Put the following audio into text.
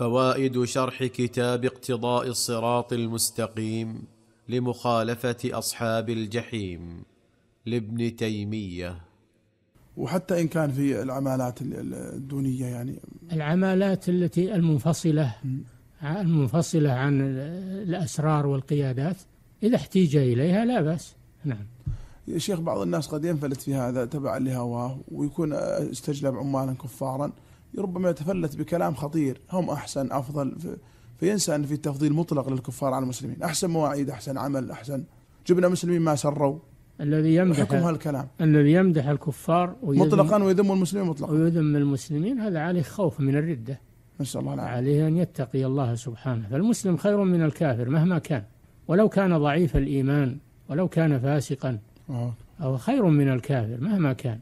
فوائد شرح كتاب اقتضاء الصراط المستقيم لمخالفه اصحاب الجحيم لابن تيميه وحتى ان كان في العمالات الدونيه يعني العمالات التي المنفصله المنفصله عن الاسرار والقيادات اذا احتيج اليها لا باس نعم يا شيخ بعض الناس قد ينفلت في هذا تبعا لهواه ويكون استجلب عمالا كفارا ربما يتفلت بكلام خطير هم أحسن أفضل في فينسى أن في تفضيل مطلق للكفار على المسلمين أحسن مواعيد أحسن عمل أحسن جبنا مسلمين ما سروا الذي يمدح حكم هالكلام الذي يمدح الكفار مطلقا ويذم المسلمين مطلقا ويذم المسلمين هذا عليه خوف من الردة نسأل الله العافية عليه أن يتقي الله سبحانه فالمسلم خير من الكافر مهما كان ولو كان ضعيف الإيمان ولو كان فاسقا أو آه. خير من الكافر مهما كان